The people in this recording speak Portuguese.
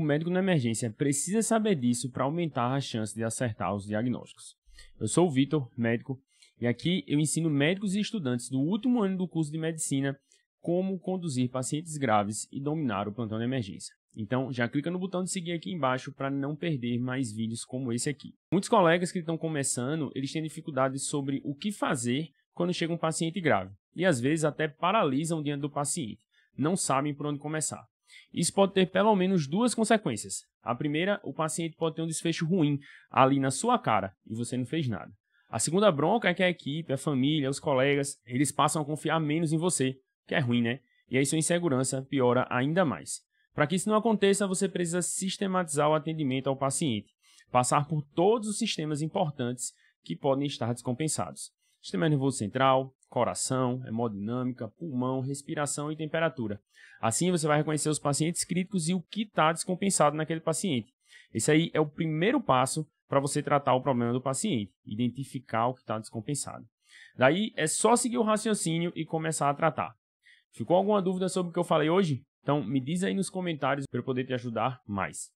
O médico na emergência precisa saber disso para aumentar a chance de acertar os diagnósticos. Eu sou o Vitor, médico, e aqui eu ensino médicos e estudantes do último ano do curso de medicina como conduzir pacientes graves e dominar o plantão de emergência. Então, já clica no botão de seguir aqui embaixo para não perder mais vídeos como esse aqui. Muitos colegas que estão começando, eles têm dificuldades sobre o que fazer quando chega um paciente grave e às vezes até paralisam diante do paciente, não sabem por onde começar. Isso pode ter pelo menos duas consequências. A primeira, o paciente pode ter um desfecho ruim ali na sua cara e você não fez nada. A segunda bronca é que a equipe, a família, os colegas, eles passam a confiar menos em você, que é ruim, né? E aí sua insegurança piora ainda mais. Para que isso não aconteça, você precisa sistematizar o atendimento ao paciente, passar por todos os sistemas importantes que podem estar descompensados: sistema nervoso central, coração, hemodinâmica, é pulmão, respiração e temperatura. Assim você vai reconhecer os pacientes críticos e o que está descompensado naquele paciente. Esse aí é o primeiro passo para você tratar o problema do paciente, identificar o que está descompensado. Daí é só seguir o raciocínio e começar a tratar. Ficou alguma dúvida sobre o que eu falei hoje? Então me diz aí nos comentários para eu poder te ajudar mais.